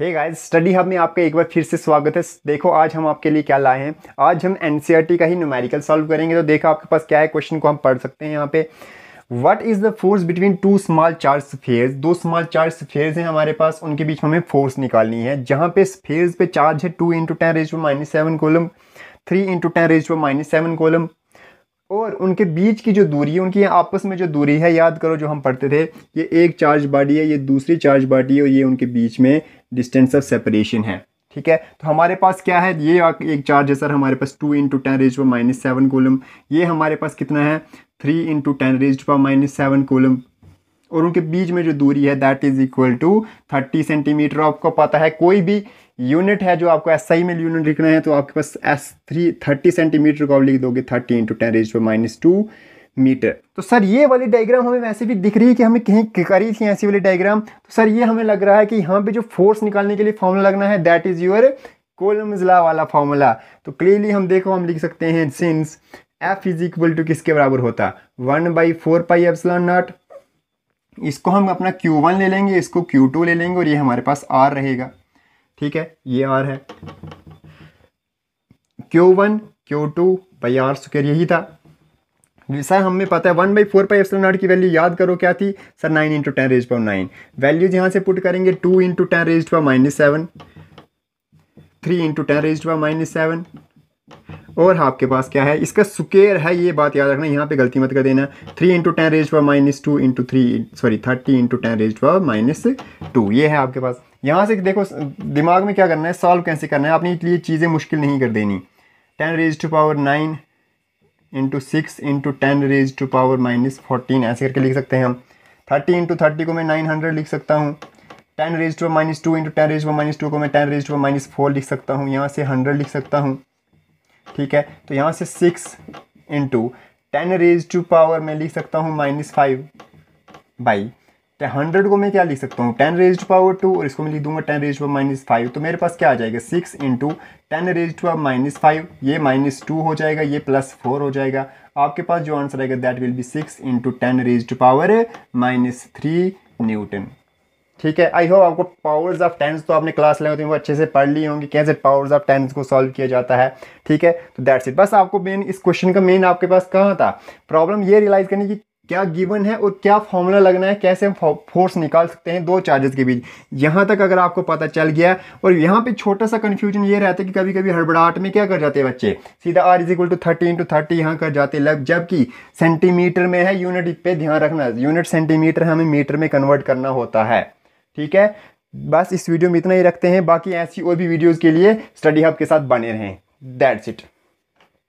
hey guys study hub में आपका एक बार फिर से स्वागत है देखो आज हम आपके लिए क्या लाए हैं आज हम एन e का ही न्यूमेरिकल सॉल्व करेंगे तो देखो आपके पास क्या है क्वेश्चन को हम पढ़ सकते हैं यहाँ पे what is the force between two small charge spheres दो स्मॉल चार्ज स्फेयर्स हैं हमारे पास उनके बीच हमें फोर्स निकालनी है जहाँ पे स्फेयर्स पे चार्ज है टू इंटू टेन रेज पर minus seven coulomb three into ten raise पर माइनस सेवन कॉलम और उनके बीच की जो दूरी है उनकी आपस में जो दूरी है याद करो जो हम पढ़ते थे ये एक चार्ज बॉडी है ये दूसरी चार्ज बॉडी है और ये उनके बीच में डिस्टेंस ऑफ सेपरेशन है ठीक है तो हमारे पास क्या है ये एक चार्ज है सर हमारे पास टू इंटू टेन रेज पर माइनस सेवन कोलम ये हमारे पास कितना है थ्री इंटू टेन रेज पर माइनस सेवन कोलम और उनके बीच में जो दूरी है that is equal to thirty centimetre आपको पता है कोई भी यूनिट है जो आपको एस आई में यूनिट लिखना है तो आपके पास एस थ्री थर्टी सेंटीमीटर को लिख दोगे thirty into ten raise minus two metre तो सर ये वाली डायग्राम हमें वैसे भी दिख रही है कि हमें कहीं करी थी ऐसी वाली डायग्राम तो सर ये हमें लग रहा है कि यहाँ पे जो फोर्स निकालने के लिए फॉर्मूला लगना है दैट इज़ योर कोलमजला वाला फॉर्मूला तो क्लियरली हम देखो हम लिख सकते हैं since F is equal to किसके बराबर होता one by four pi naught इसको हम अपना Q1 ले लेंगे इसको Q2 ले लेंगे और ये हमारे पास R रहेगा ठीक है ये आर है Q one Q two by R square यही था सर हमें पता है one by four pi epsilon naught की वैल्यू याद करो क्या थी sir nine into ten raise पर नाइन वैल्यूज यहाँ से पुट करेंगे टू इंटू टेन रेज पर minus seven three into ten raise पर माइनस सेवन और आपके पास क्या है इसका स्क्वेयर है ये बात याद रखना यहाँ पे गलती मत कर देना थ्री इंटू टेन रेज पर minus two into three sorry thirty into ten raise power minus two ये है आपके पास यहाँ से देखो दिमाग में क्या करना है सॉल्व कैसे करना है अपनी लिए चीज़ें मुश्किल नहीं कर देनी ten raise to power nine into six into ten raise to power minus fourteen ऐसे करके लिख सकते हैं हम थर्टी इंटू थर्टी को मैं नाइन हंड्रेड लिख सकता हूँ ten raise to minus two into ten raise to minus two को मैं ten raise to minus four लिख सकता हूँ यहाँ से हंड्रेड लिख सकता हूँ ठीक है तो यहाँ से six into ten raise to power मैं लिख सकता हूँ माइनस फाइव बाई हंड्रेड को मैं क्या लिख सकता हूँ ten raise to power two और इसको मैं लिख दूंगा ten raise to minus five तो मेरे पास क्या आ जाएगा six into ten raise to minus five ये माइनस टू हो जाएगा ये प्लस फोर हो जाएगा आपके पास जो आंसर आएगा that will be six into ten raise to power minus three newton ठीक है आई होप आपको पावर्स ऑफ टेंस तो आपने क्लास लें तो वो अच्छे से पढ़ ली होंगी कैसे पावर्स ऑफ टेंस को सॉल्व किया जाता है ठीक है तो दैट्स इट बस आपको मेन इस क्वेश्चन का मेन आपके पास कहाँ था प्रॉब्लम ये रियलाइज़ करनी कि क्या गिवन है और क्या फॉर्मूला लगना है कैसे हम फोर्स निकाल सकते हैं दो चार्जेस के बीच यहाँ तक अगर आपको पता चल गया और यहाँ पे छोटा सा कन्फ्यूजन ये रहता है कि कभी कभी हड़बड़ाहट में क्या कर जाते हैं बच्चे सीधा R is equal to thirty into thirty यहाँ कर जाते लग जबकि सेंटीमीटर में है यूनिट पे ध्यान रखना यूनिट सेंटीमीटर हमें मीटर में कन्वर्ट करना होता है ठीक है बस इस वीडियो में इतना ही रखते हैं बाकी ऐसी और भी वीडियोज़ के लिए स्टडी हब के साथ बने रहें दैट्स इट